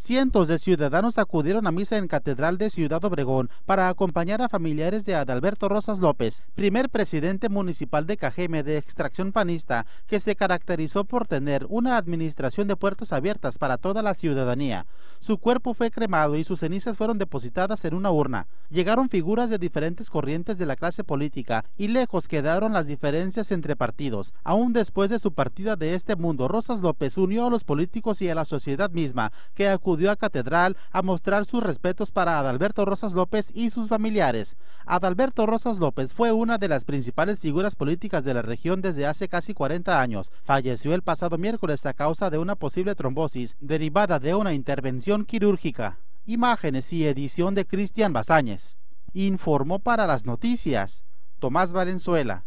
Cientos de ciudadanos acudieron a misa en Catedral de Ciudad Obregón para acompañar a familiares de Adalberto Rosas López, primer presidente municipal de Cajeme de extracción panista, que se caracterizó por tener una administración de puertas abiertas para toda la ciudadanía. Su cuerpo fue cremado y sus cenizas fueron depositadas en una urna. Llegaron figuras de diferentes corrientes de la clase política y lejos quedaron las diferencias entre partidos. Aún después de su partida de este mundo, Rosas López unió a los políticos y a la sociedad misma, que acudió a Catedral a mostrar sus respetos para Adalberto Rosas López y sus familiares. Adalberto Rosas López fue una de las principales figuras políticas de la región desde hace casi 40 años. Falleció el pasado miércoles a causa de una posible trombosis derivada de una intervención quirúrgica. Imágenes y edición de Cristian Basáñez Informó para las noticias Tomás Valenzuela.